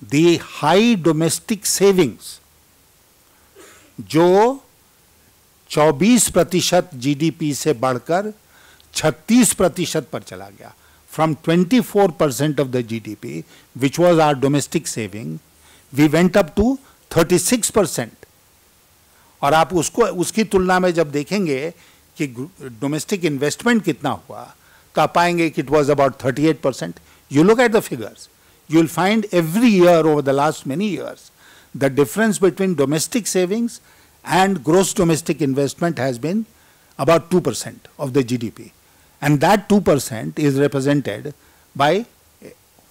the high domestic savings जो 24 प्रतिशत GDP से बढ़कर 36 प्रतिशत पर चला गया from 24 percent of the GDP, which was our domestic saving we went up to 36 percent और आप उसको उसकी तुलना में जब देखेंगे कि डोमेस्टिक इन्वेस्टमेंट कितना हुआ तो आप पाएंगे कि it was about 38 percent you look at the figures you will find every year over the last many years, the difference between domestic savings and gross domestic investment has been about 2% of the GDP. And that 2% is represented by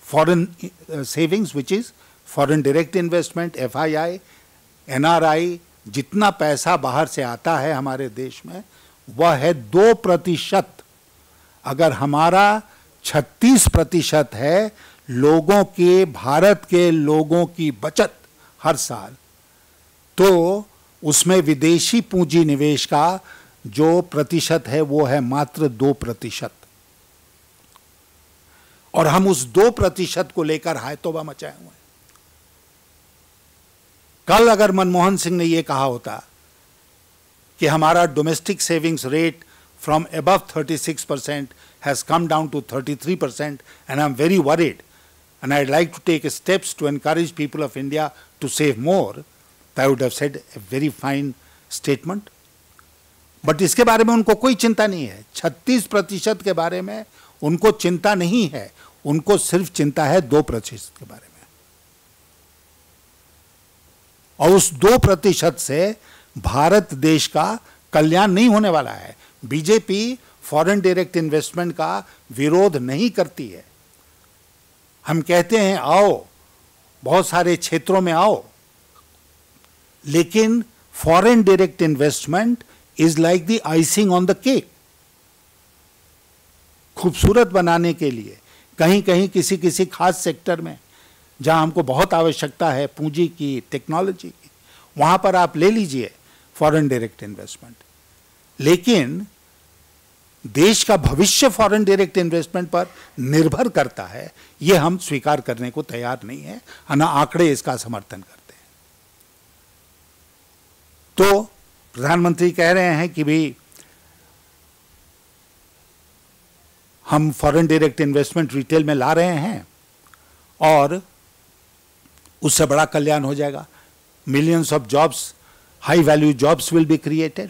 foreign uh, savings, which is foreign direct investment, FII, NRI, जितना पैसा बाहर से आता है हमारे देश में वह है दो प्रतिशत अगर हमारा छत्तीस प्रतिशत है लोगों के भारत के लोगों की बचत हर साल तो उसमें विदेशी पूंजी निवेश का जो प्रतिशत है वो है मात्र दो प्रतिशत और हम उस दो प्रतिशत को लेकर हाय तोबा मचाए हुए हैं कल अगर मनमोहन सिंह ने ये कहा होता कि हमारा domestic savings rate from above 36 percent has come down to 33 percent and I am very worried and I'd like to take steps to encourage people of India to save more, I would have said a very fine statement. But इसके बारे में उनको कोई चिंता नहीं है 36 प्रतिशत के बारे में उनको चिंता नहीं है उनको सिर्फ चिंता है दो प्रतिशत के बारे में और उस दो प्रतिशत से भारत देश का कल्याण नहीं होने वाला है बीजेपी फॉरेन डायरेक्ट इन्वेस्टमेंट का विरोध नहीं करती है हम कहते हैं आओ बहुत सारे क्षेत्रों में आओ लेकिन foreign direct investment is like the icing on the cake खूबसूरत बनाने के लिए कहीं कहीं किसी किसी खास सेक्टर में जहां हमको बहुत आवश्यकता है पूंजी की टेक्नोलॉजी की वहां पर आप ले लीजिए फॉरेन डायरेक्ट इन्वेस्टमेंट लेकिन देश का भविष्य फॉरेन डायरेक्ट इन्वेस्टमेंट पर निर्भर करता है ये हम स्वीकार करने को तैयार नहीं है ना आंकड़े इसका समर्थन करते हैं तो प्रधानमंत्री कह रहे हैं कि भी हम फॉरेन डायरेक्ट इन्वेस्टमेंट रिटेल में ला रहे हैं और उससे बड़ा कल्याण हो जाएगा millions of jobs high value jobs will be created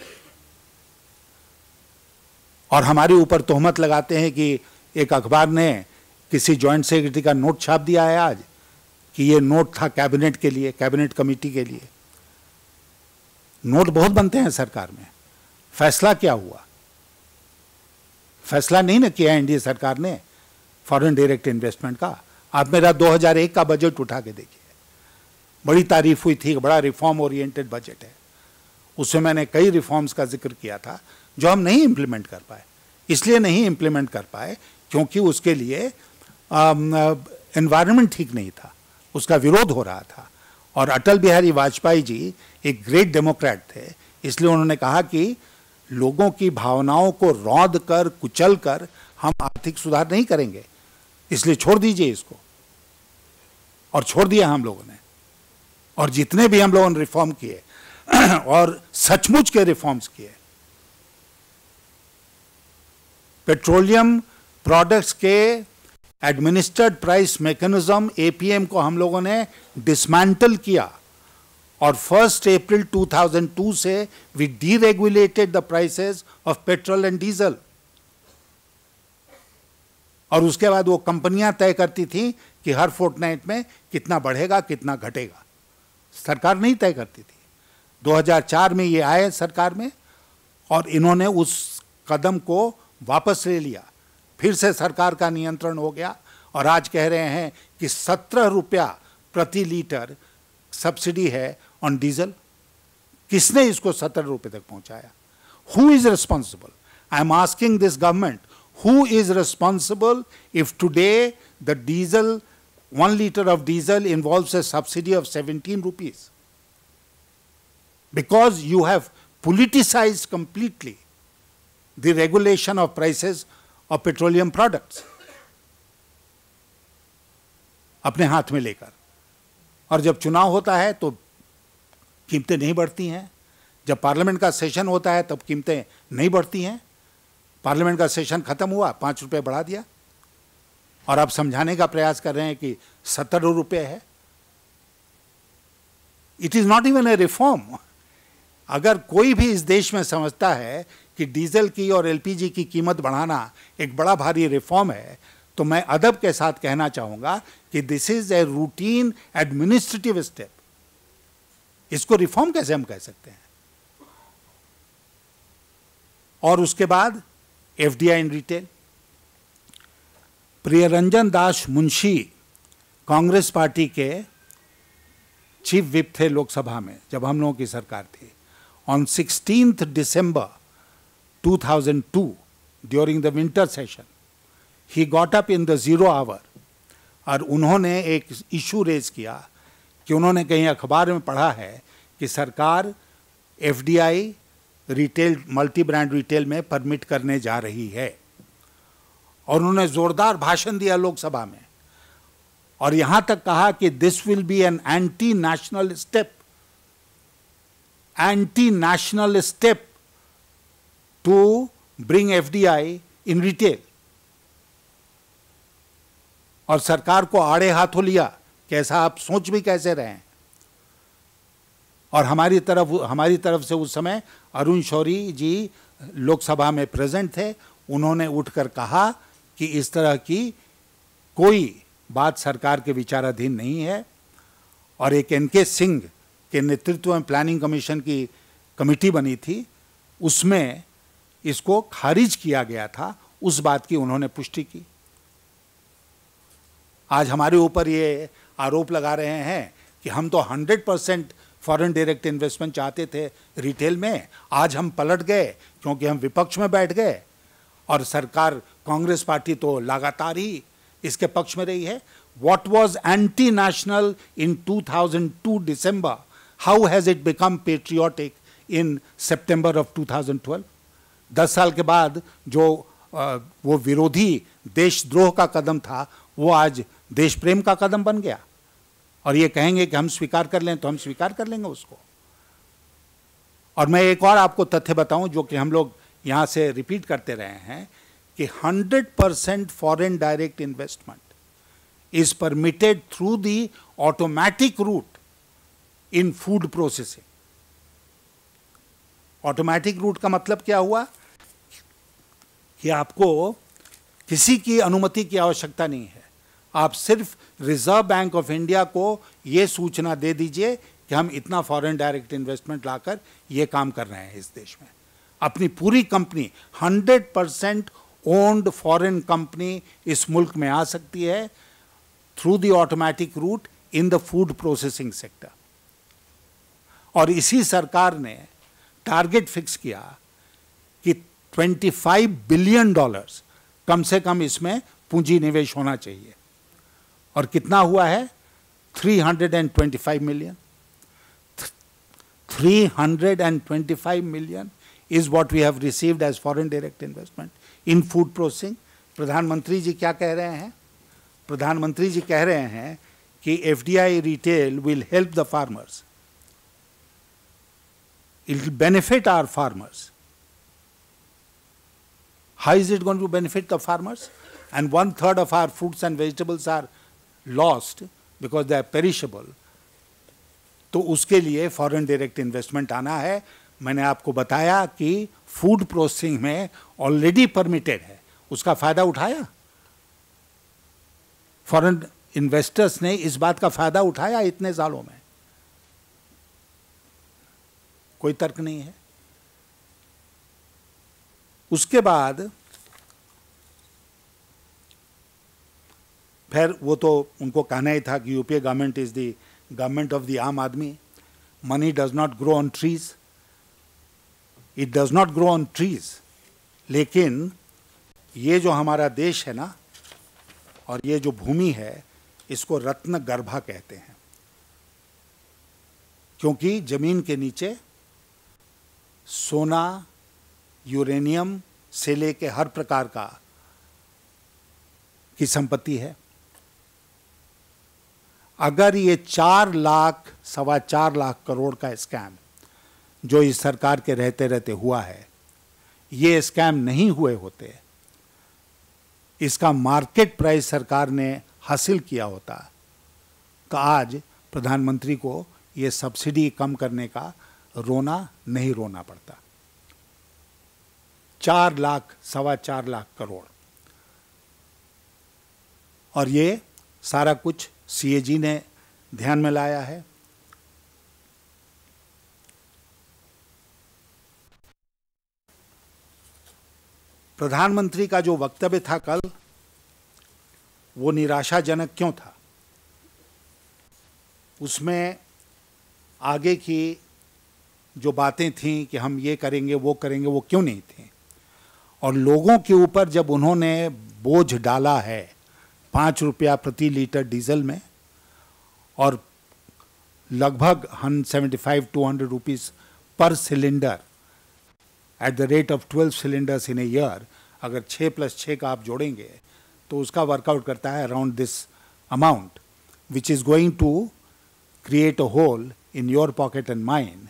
और हमारे ऊपर तोहमत लगाते हैं कि एक अखबार ने किसी जॉइंट सेक्रेटरी का नोट छाप दिया है आज कि ये नोट था कैबिनेट के लिए कैबिनेट कमेटी के लिए नोट बहुत बनते हैं सरकार में फैसला क्या हुआ फैसला नहीं ना किया एनडीए सरकार ने फॉरेन डायरेक्ट इन्वेस्टमेंट का आप मेरा 2001 का बजट उठा के देखिए बड़ी तारीफ हुई थी बड़ा रिफॉर्म ओरिएंटेड बजट है उसमें मैंने कई रिफॉर्म्स का जिक्र किया था जो हम नहीं इम्प्लीमेंट कर पाए इसलिए नहीं इम्प्लीमेंट कर पाए क्योंकि उसके लिए एनवायरनमेंट ठीक नहीं था उसका विरोध हो रहा था और अटल बिहारी वाजपेयी जी एक ग्रेट डेमोक्रेट थे इसलिए उन्होंने कहा कि लोगों की भावनाओं को रौद कर कुचल कर हम आर्थिक सुधार नहीं करेंगे इसलिए छोड़ दीजिए इसको और छोड़ दिया हम लोगों ने और जितने भी हम लोगों ने रिफॉर्म किए और सचमुच के रिफॉर्म्स किए पेट्रोलियम प्रोडक्ट्स के एडमिनिस्टर्ड प्राइस मैकेनिज्म एपीएम को हम लोगों ने डिसमेंटल किया और फर्स्ट अप्रैल 2002 से we deregulated the prices of petrol and diesel और उसके बाद वो कंपनियां तय करती थी कि हर फोर्टनाइट में कितना बढ़ेगा कितना घटेगा सरकार नहीं तय करती थी 2004 में ये आए सरकार में और इन्होंने उस कदम को वापस ले लिया फिर से सरकार का नियंत्रण हो गया और आज कह रहे हैं कि सत्रह रुपया प्रति लीटर सब्सिडी है ऑन डीजल किसने इसको सत्रह रुपये तक पहुंचाया who is responsible I am asking this government who is responsible if today the diesel one litre of diesel involve a subsidy of seventeen rupees because you have politicise completely the regulation of prices of petroleum products अपने हाथ में लेकर और जब चुनाव होता है तो कीमतें नहीं बढ़ती हैं जब पार्लियामेंट का सेशन होता है तब कीमतें नहीं बढ़ती हैं पार्लियामेंट का सेशन ख़त्म हुआ पाँच रुपये बढ़ा दिया और आप समझाने का प्रयास कर रहे हैं कि सत्तर रुपये है it is not even a reform अगर कोई भी इस देश में समझता है कि डीजल की और एलपीजी की कीमत बढ़ाना एक बड़ा भारी रिफॉर्म है तो मैं अदब के साथ कहना चाहूंगा कि this is a routine administrative step इसको रिफॉर्म कैसे हम कह सकते हैं और उसके बाद F in retail Priyaranjan Das Munshi Congress party के चीफ विप थे लोकसभा में जब हम लोगों की सरकार थी on sixteen December 2002 during the winter session. He got up in the zero hour और उन्होंने एक इशू रेज किया कि उन्होंने कहीं अखबार में पढ़ा है कि सरकार FDI retail multi brand retail में परमिट करने जा रही है और उन्होंने ज़ोरदार भाषण दिया लोकसभा में और यहाँ तक कहा कि this will be an anti national step anti national step to bring FDI in retail. और सरकार को आड़े हाथों लिया कैसा आप सोच भी कैसे रहे हैं और हमारी तरफ हमारी तरफ से उस समय अरुण शौरी जी लोकसभा में प्रेजेंट थे उन्होंने उठकर कहा कि इस तरह की कोई बात सरकार के विचाराधीन नहीं है और एक एन के सिंह के नेतृत्व में प्लानिंग कमीशन की कमेटी बनी थी उसमें इसको खारिज किया गया था उस बात की उन्होंने पुष्टि की आज हमारे ऊपर ये आरोप लगा रहे हैं कि हम तो 100 परसेंट फॉरन डायरेक्ट इन्वेस्टमेंट चाहते थे रिटेल में आज हम पलट गए क्योंकि हम विपक्ष में बैठ गए और सरकार कांग्रेस पार्टी तो लगातार ही इसके पक्ष में रही है what was anti national in 2002 December how has it become patriotic in September of two thousand twelve दस साल के बाद जो वो विरोधी देशद्रोह का कदम था वो आज देश प्रेम का कदम बन गया और ये कहेंगे कि हम स्वीकार कर लें तो हम स्वीकार कर लेंगे उसको और मैं एक और आपको तथ्य बताऊं जो कि हम लोग यहां से रिपीट करते रहे हैं कि 100 percent foreign direct investment is permitted through the automatic route in food processing automatic route का मतलब क्या हुआ कि आपको किसी की अनुमति की आवश्यकता नहीं है आप सिर्फ रिजर्व बैंक ऑफ इंडिया को ये सूचना दे दीजिए कि हम इतना फॉरेन डायरेक्ट इन्वेस्टमेंट लाकर ये काम कर रहे हैं इस देश में अपनी पूरी company 100 percent owned foreign company इस मुल्क में आ सकती है through the automatic route in the food processing sector और इसी सरकार ने टारगेट फिक्स किया कि 25 बिलियन डॉलर्स कम से कम इसमें पूंजी निवेश होना चाहिए और कितना हुआ है 325 million 325 million is what we have received as foreign direct investment in food processing प्रधानमंत्री जी क्या कह रहे हैं प्रधानमंत्री जी कह रहे हैं कि F D I retail will help the farmers It will benefit our farmers. How is it going to benefit the farmers? And one third of our fruits and vegetables are lost because they are perishable. तो उसके लिए foreign direct investment आना है मैंने आपको बताया कि food processing में ऑलरेडी परमिटेड है उसका फ़ायदा उठाया फॉरेन इन्वेस्टर्स ने इस बात का फ़ायदा उठाया इतने सालों में कोई तर्क नहीं है उसके बाद फिर वो तो उनको कहना ही था कि UPA government is the government of the aam aadmi money does not grow on trees it does not grow on trees लेकिन ये जो हमारा देश है ना और ये जो भूमि है इसको रत्न गर्भा कहते हैं क्योंकि जमीन के नीचे सोना यूरेनियम से लेके हर प्रकार का की संपत्ति है अगर ये चार लाख सवा चार लाख करोड़ का स्कैम जो इस सरकार के रहते रहते हुआ है ये स्कैम नहीं हुए होते इसका मार्केट प्राइस सरकार ने हासिल किया होता तो आज प्रधानमंत्री को ये सब्सिडी कम करने का रोना नहीं रोना पड़ता चार लाख सवा चार लाख करोड़ और ये सारा कुछ सीएजी ने ध्यान में लाया है प्रधानमंत्री का जो वक्तव्य था कल वो निराशाजनक क्यों था उसमें आगे की जो बातें थीं कि हम ये करेंगे वो करेंगे वो क्यों नहीं थी और लोगों के ऊपर जब उन्होंने बोझ डाला है पाँच रुपया प्रति लीटर डीजल में और लगभग हन seventy five to hundred rupees per cylinder at the rate of twelve cylinders in a year अगर छः प्लस छः का आप जोड़ेंगे तो उसका वर्कआउट करता है around this amount which is going to create a hole in your pocket and mind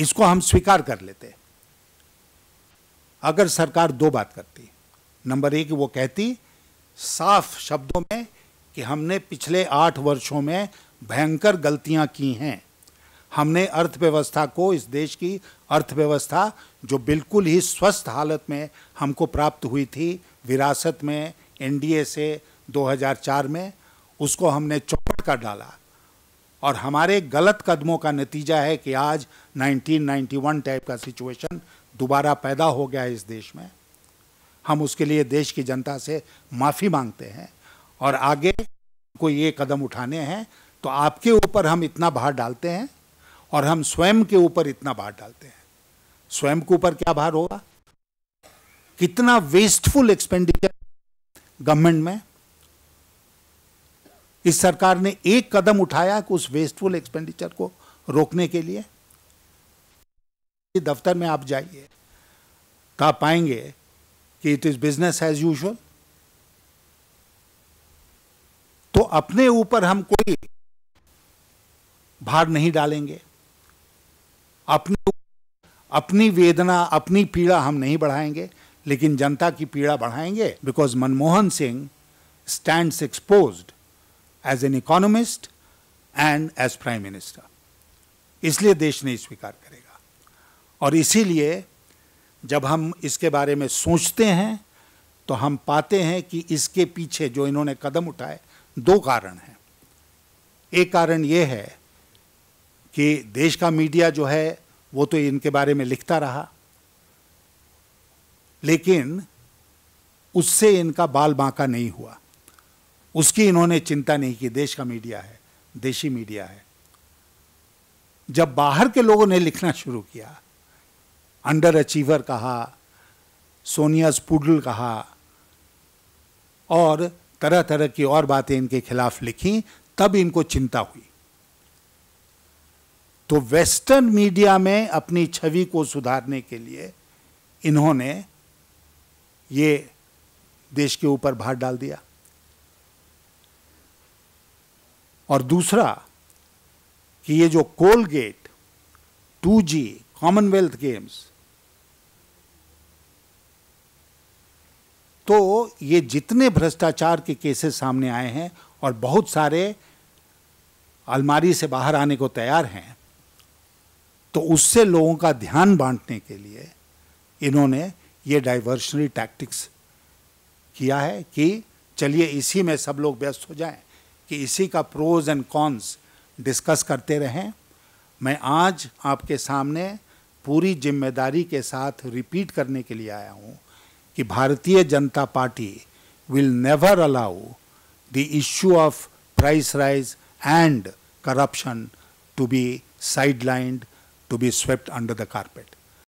इसको हम स्वीकार कर लेते अगर सरकार दो बात करती नंबर एक वो कहती साफ शब्दों में कि हमने पिछले आठ वर्षों में भयंकर गलतियां की हैं हमने अर्थव्यवस्था को इस देश की अर्थव्यवस्था जो बिल्कुल ही स्वस्थ हालत में हमको प्राप्त हुई थी विरासत में एनडीए से 2004 में उसको हमने चौपट कर डाला और हमारे गलत कदमों का नतीजा है कि आज 1991 टाइप का सिचुएशन दोबारा पैदा हो गया है इस देश में हम उसके लिए देश की जनता से माफ़ी मांगते हैं और आगे को ये कदम उठाने हैं तो आपके ऊपर हम इतना भार डालते हैं और हम स्वयं के ऊपर इतना भार डालते हैं स्वयं के ऊपर क्या भार होगा कितना वेस्टफुल एक्सपेंडिचर गवर्नमेंट में इस सरकार ने एक कदम उठाया कि उस वेस्टफुल एक्सपेंडिचर को रोकने के लिए दफ्तर में आप जाइए तो आप पाएंगे कि it is business as usual तो अपने ऊपर हम कोई भार नहीं डालेंगे अपने अपनी वेदना अपनी पीड़ा हम नहीं बढ़ाएंगे लेकिन जनता की पीड़ा बढ़ाएंगे because Manmohan Singh stand exposed as an economist and as prime minister इसलिए देश नहीं स्वीकार करेगा और इसीलिए जब हम इसके बारे में सोचते हैं तो हम पाते हैं कि इसके पीछे जो इन्होंने कदम उठाए दो कारण हैं एक कारण ये है कि देश का मीडिया जो है वो तो इनके बारे में लिखता रहा लेकिन उससे इनका बाल बांका नहीं हुआ उसकी इन्होंने चिंता नहीं की देश का मीडिया है देशी मीडिया है जब बाहर के लोगों ने लिखना शुरू किया अंडर अचीवर कहा सोनिया स्पूडल कहा और तरह तरह की और बातें इनके खिलाफ लिखी तब इनको चिंता हुई तो वेस्टर्न मीडिया में अपनी छवि को सुधारने के लिए इन्होंने ये देश के ऊपर भार डाल दिया और दूसरा कि ये जो Coalgate 2G two G Commonwealth Games तो ये जितने भ्रष्टाचार के केसेस सामने आए हैं और बहुत सारे अलमारी से बाहर आने को तैयार हैं तो उससे लोगों का ध्यान बांटने के लिए इन्होंने ये डाइवर्शनरी टैक्टिक्स किया है कि चलिए इसी में सब लोग व्यस्त हो जाएं कि इसी का प्रोज एंड कॉन्स डिस्कस करते रहें मैं आज आपके सामने पूरी जिम्मेदारी के साथ रिपीट करने के लिए आया हूँ कि Bharatiya Janata Party will never allow the issue of price rise and corruption to be sidelined to be swept under the carpet